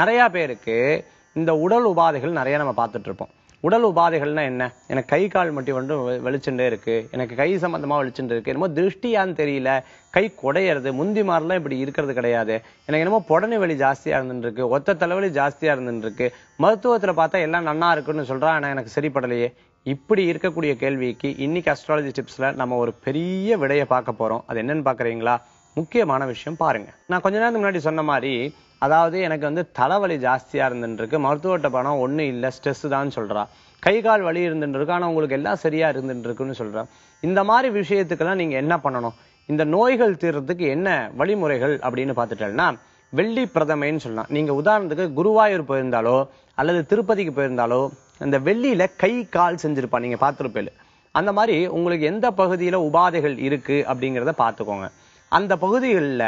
நிறைய பேருக்கு இந்த உடல் உபாதைகள் நிறைய நம்ம பார்த்துட்டு இருப்போம் உடல் உபாதைகள்னா என்ன எனக்கு கை கால் மட்டும் வந்து வெளிச்சுட்டே இருக்கு எனக்கு கை சம்பந்தமா வெளிச்சுட்டு இருக்கு என்னமோ திருஷ்டியான்னு தெரியல கை குடையிறது முந்தி மாதிரிலாம் இப்படி இருக்கிறது கிடையாது எனக்கு என்னமோ புடனை வலி ஜாஸ்தியா இருக்கு ஒத்த தலைவலி ஜாஸ்தியா இருந்துருக்கு மருத்துவத்துல பார்த்தா எல்லாம் நன்னா இருக்குன்னு சொல்றா ஆனா எனக்கு சரிப்படலையே இப்படி இருக்கக்கூடிய கேள்விக்கு இன்னைக்கு அஸ்ட்ராலஜி டிப்ஸ்ல நம்ம ஒரு பெரிய விடையை பார்க்க போறோம் அது என்னன்னு பாக்குறீங்களா முக்கியமான விஷயம் பாருங்க நான் கொஞ்ச நேரத்துக்கு முன்னாடி சொன்ன மாதிரி அதாவது எனக்கு வந்து தலைவலி ஜாஸ்தியாக இருந்துருக்கு மருத்துவட்ட பணம் ஒன்றும் இல்லை ஸ்ட்ரெஸ் தான் சொல்கிறா கை கால் வலி இருந்துருக்கு ஆனால் உங்களுக்கு எல்லாம் சரியாக இருந்துருக்குன்னு சொல்கிறேன் இந்த மாதிரி விஷயத்துக்கெல்லாம் நீங்கள் என்ன பண்ணணும் இந்த நோய்கள் தீர்றதுக்கு என்ன வழிமுறைகள் அப்படின்னு பார்த்துட்டேன்னா வெள்ளி பிரதமைன்னு சொல்லலாம் நீங்கள் உதாரணத்துக்கு குருவாயூர் போயிருந்தாலோ அல்லது திருப்பதிக்கு போயிருந்தாலோ அந்த வெள்ளியில் கை கால் செஞ்சுருப்பா நீங்கள் பார்த்துருப்பேன் அந்த மாதிரி உங்களுக்கு எந்த பகுதியில் உபாதைகள் இருக்குது அப்படிங்கிறத பார்த்துக்கோங்க அந்த பகுதிகளில்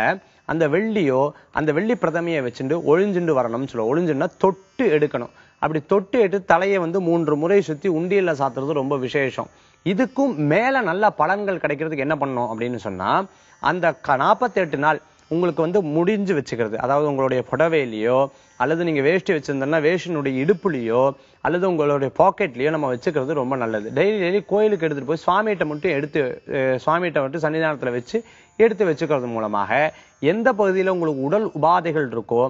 அந்த வெள்ளியோ அந்த வெள்ளி பிரதமையை வச்சுட்டு ஒழிஞ்சுண்டு வரணும்னு சொல்லுவோம் ஒழிஞ்சுன்னா தொட்டு எடுக்கணும் அப்படி தொட்டு எட்டு தலையை வந்து மூன்று முறை சுற்றி உண்டியலில் சாத்துறது ரொம்ப விசேஷம் இதுக்கும் மேலே நல்ல பலன்கள் கிடைக்கிறதுக்கு என்ன பண்ணும் அப்படின்னு சொன்னால் அந்த நாற்பத்தெட்டு நாள் உங்களுக்கு வந்து முடிஞ்சு வச்சுக்கிறது அதாவது உங்களுடைய புடவையிலையோ அல்லது நீங்கள் வேஷ்டி வச்சுருந்தோன்னா வேஷ்டினுடைய இடுப்புலையோ அல்லது உங்களுடைய பாக்கெட்லேயோ நம்ம வச்சுக்கிறது ரொம்ப நல்லது டெய்லி டெய்லி கோயிலுக்கு எடுத்துகிட்டு போய் சுவாமிகிட்ட மட்டும் எடுத்து சுவாமிகிட்ட மட்டும் சன்னிதானத்தில் வச்சு எடுத்து வச்சுக்கிறது மூலமாக எந்த பகுதியில் உங்களுக்கு உடல் உபாதைகள் இருக்கோ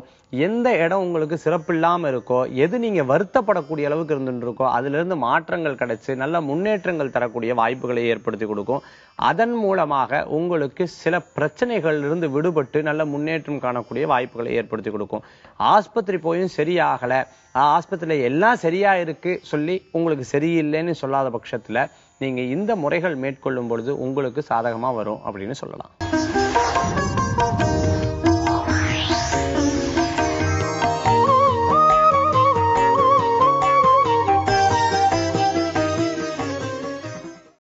எந்த இடம் உங்களுக்கு சிறப்பில்லாமல் இருக்கோ எது நீங்கள் வருத்தப்படக்கூடிய அளவுக்கு இருந்துட்டு இருக்கோ அதிலிருந்து மாற்றங்கள் கிடைச்சி நல்ல முன்னேற்றங்கள் தரக்கூடிய வாய்ப்புகளை ஏற்படுத்தி கொடுக்கும் அதன் மூலமாக உங்களுக்கு சில இருந்து விடுபட்டு நல்ல முன்னேற்றம் காணக்கூடிய வாய்ப்புகளை ஏற்படுத்தி கொடுக்கும் ஆஸ்பத்திரி போயும் சரியாகலை ஆஸ்பத்திரியில் எல்லாம் சரியாக இருக்குது சொல்லி உங்களுக்கு சரியில்லைன்னு சொல்லாத பட்சத்தில் நீங்க இந்த முறைகள் மேற்கொள்ளும் பொழுது உங்களுக்கு சாதகமா வரும் அப்படின்னு சொல்லலாம்